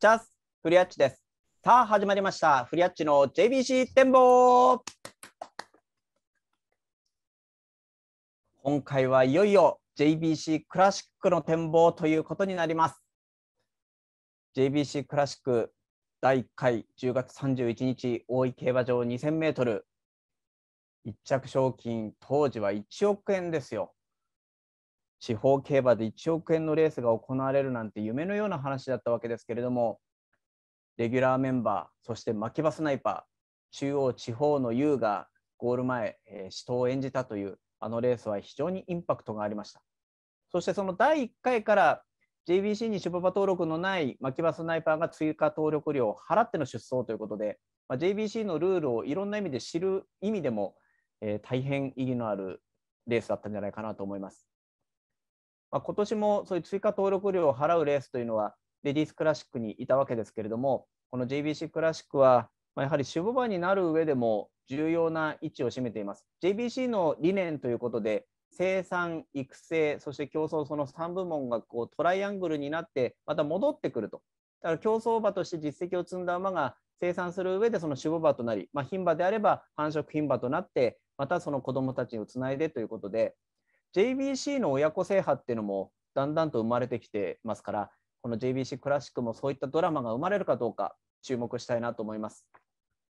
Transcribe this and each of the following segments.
チャスフリアッチです。さあ始まりました。フリアッチの JBC 展望。今回はいよいよ JBC クラシックの展望ということになります。JBC クラシック第1回10月31日大井競馬場2000メートル一着賞金当時は1億円ですよ。地方競馬で1億円のレースが行われるなんて夢のような話だったわけですけれどもレギュラーメンバーそして牧場スナイパー中央地方の優がゴール前、えー、死闘を演じたというあのレースは非常にインパクトがありましたそしてその第1回から JBC に出馬登録のない牧場スナイパーが追加登録料を払っての出走ということで、まあ、JBC のルールをいろんな意味で知る意味でも、えー、大変意義のあるレースだったんじゃないかなと思います。まあ、今年もそういう追加登録料を払うレースというのは、レディースクラシックにいたわけですけれども、この JBC クラシックは、まあ、やはり種牡馬になる上でも重要な位置を占めています。JBC の理念ということで、生産、育成、そして競争、その3部門がこうトライアングルになって、また戻ってくると。だから競争馬として実績を積んだ馬が生産する上でその守護馬となり、まあ、牝馬であれば繁殖牝馬となって、またその子どもたちをつないでということで、JBC の親子制覇っていうのもだんだんと生まれてきてますからこの JBC クラシックもそういったドラマが生まれるかどうか注目したいなと思います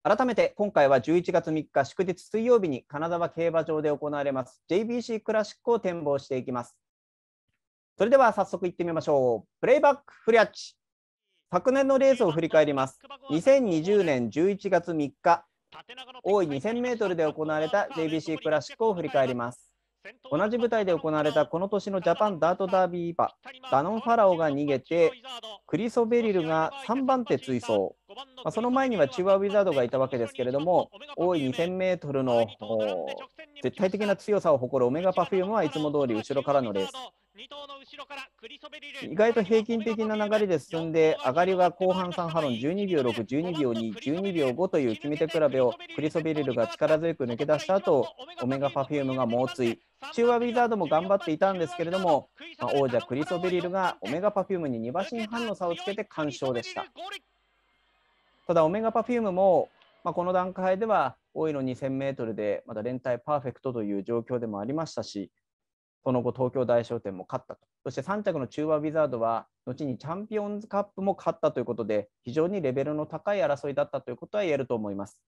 改めて今回は11月3日祝日水曜日に金沢競馬場で行われます JBC クラシックを展望していきますそれでは早速いってみましょうプレイバックフリャッチ昨年のレースを振り返ります2020年11月3日大井 2000m で行われた JBC クラシックを振り返ります同じ舞台で行われたこの年のジャパンダートダービー以ダノン・ファラオが逃げて、クリソ・ベリルが3番手追走、まあ、その前にはチュ和ウィザードがいたわけですけれども、多い2000メートルの絶対的な強さを誇るオメガ・パフュームはいつも通り後ろからのレース。意外と平均的な流れで進んで、上がりは後半3波論12秒6、12秒2、12秒5という決め手比べをクリソベリルが力強く抜け出した後、オメガパフュームが猛追。中和ウィザードも頑張っていたんですけれども、まあ、王者クリソベリルがオメガパフュームに2馬身半の差をつけて完勝でした。ただ、オメガパフュームも、まあ、この段階では、大井の2000メートルでまだ連帯パーフェクトという状況でもありましたし、その後、東京大商店も勝ったと。そして3着の中和ウィザードは、後にチャンピオンズカップも勝ったということで、非常にレベルの高い争いだったということは言えると思います。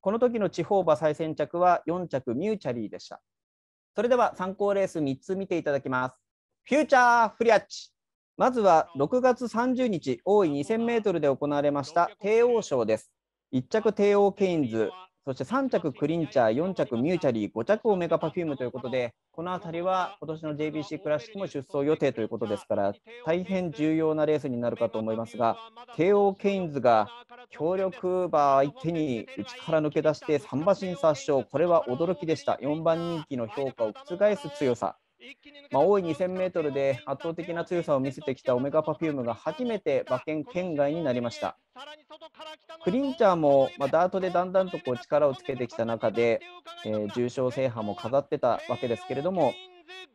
この時の地方馬再選着は4着ミューチャリーでした。それでは参考レース3つ見ていただきます。フューチャーフリアッチ。まずは6月30日、大井2000メートルで行われました帝王賞です。1着帝王ケインズ、そして3着クリンチャー、4着ミューチャリー、5着オメガパフュームということで、この辺りは今年の JBC クラシックも出走予定ということですから、大変重要なレースになるかと思いますが、慶応ケインズが強力馬相手に内から抜け出して3馬身殺傷、これは驚きでした。4番人気の評価を覆す強さ。まあ、い 2000m で圧倒的な強さを見せてきたオメガパフュームが初めて馬券圏外になりましたクリンチャーも、まあ、ダートでだんだんとこう力をつけてきた中で、えー、重賞制覇も飾ってたわけですけれども、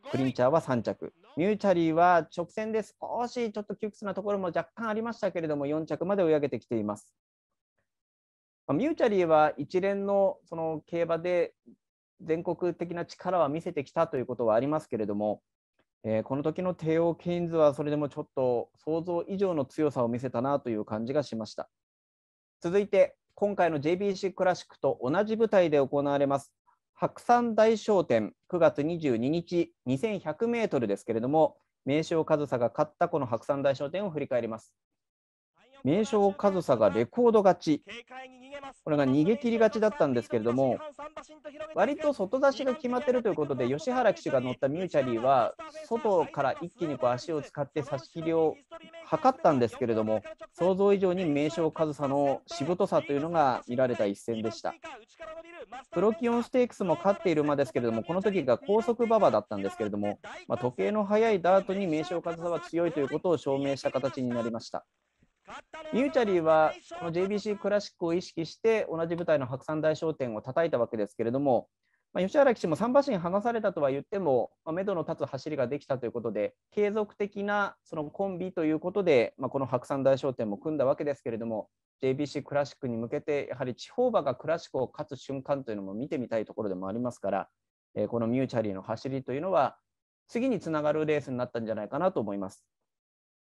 クリンチャーは3着、ミューチャリーは直線で少しちょっと窮屈なところも若干ありましたけれども、4着まで追い上げてきています。まあ、ミューチャリーは一連のその競馬で全国的な力は見せてきたということはありますけれども、えー、この時の帝王ケインズはそれでもちょっと想像以上の強さを見せたなという感じがしました。続いて今回の JBC クラシックと同じ舞台で行われます白山大商店9月22日2100メートルですけれども名称和佐が勝ったこの白山大商店を振り返ります名称和佐がレコード勝ちこれが逃げ切り勝ちだったんですけれども割と外出しが決まっているということで吉原騎手が乗ったミューチャリーは外から一気にこう足を使って差し切りを測ったんですけれども、想像以上に名将和沙のしぶとさというのが見られた一戦でした。プロキオンステークスも勝っている馬ですけれども、この時が高速馬場だったんですけれども、まあ、時計の速いダートに名将和沙は強いということを証明した形になりました。ニューチャリーはこの JBC クラシックを意識して同じ舞台の白山大商店を叩いたわけですけれどもまあ、吉原騎士も3馬身離されたとは言っても、まあ、目処の立つ走りができたということで、継続的なそのコンビということで、まあ、この白山大商店も組んだわけですけれども、JBC クラシックに向けて、やはり地方馬がクラシックを勝つ瞬間というのも見てみたいところでもありますから、えー、このミューチャリーの走りというのは、次につながるレースになったんじゃないかなと思います。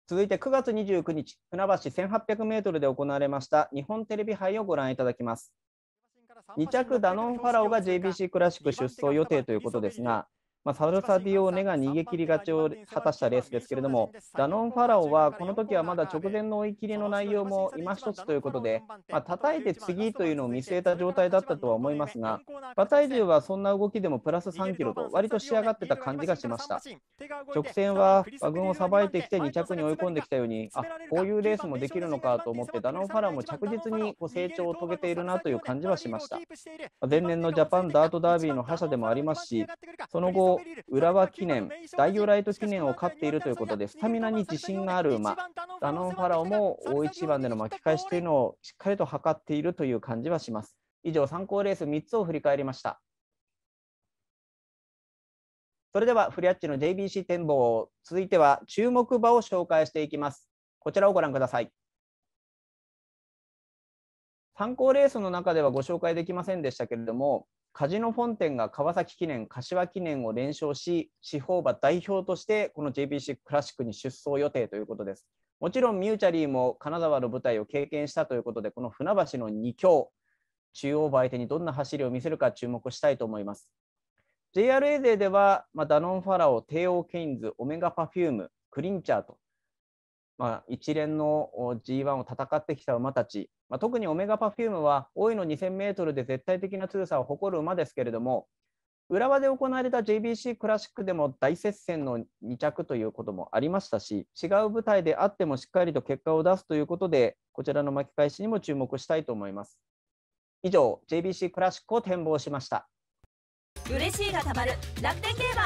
続いて9月29日、船橋1800メートルで行われました日本テレビ杯をご覧いただきます。2着ダノンファラオが JBC クラシック出走予定ということですが、まあ、サルサディオネが逃げ切り勝ちを果たしたレースですけれども、ダノン・ファラオはこの時はまだ直前の追い切りの内容も今一つということで、まあ叩いて次というのを見据えた状態だったとは思いますが、馬体重はそんな動きでもプラス3キロと、割と仕上がってた感じがしました。直線は馬群をさばいてきて2着に追い込んできたように、あこういうレースもできるのかと思って、ダノン・ファラオも着実にこう成長を遂げているなという感じはしました。前年のジャパンダートダービーの覇者でもありますし、その後、浦和記念、大洋ライト記念を勝っているということで、スタミナに自信がある馬、ダノンファラオも大一番での巻き返しというのをしっかりと図っているという感じはします。以上、参考レース3つを振り返りました。それでは、フリアッチの JBC 展望、続いては注目場を紹介していきます。こちらをご覧ください。参考レースの中ではご紹介できませんでしたけれども、カジノ本店が川崎記念、柏記念を連勝し、司法馬代表としてこの JBC クラシックに出走予定ということです。もちろんミューチャリーも金沢の舞台を経験したということで、この船橋の2強、中央馬相手にどんな走りを見せるか注目したいと思います。JRA 勢では、まあ、ダノンファラオ、帝王ケインズ、オメガパフューム、クリンチャーと、まあ、一連の G1 を戦ってきた馬たち、まあ、特にオメガパフュームは大井の 2000m で絶対的な強さを誇る馬ですけれども浦和で行われた JBC クラシックでも大接戦の2着ということもありましたし違う舞台であってもしっかりと結果を出すということでこちらの巻き返しにも注目したいと思います以上 JBC クラシックを展望しました嬉しいがたまる楽天競馬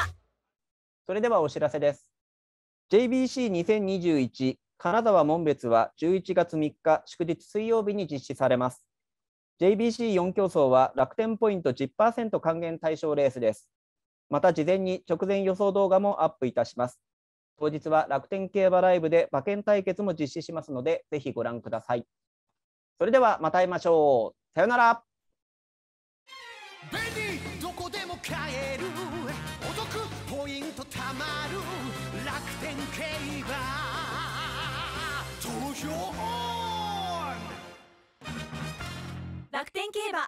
それではお知らせです JBC2021 金沢門別は11月3日祝日水曜日に実施されます。JBC4 競争は楽天ポイント10%還元対象レースです。また事前に直前予想動画もアップいたします。当日は楽天競馬ライブで馬券対決も実施しますので、ぜひご覧ください。それではまた会いましょう。さよなら。どこでも買えるお得ポイントたまる楽天競馬投票楽天競馬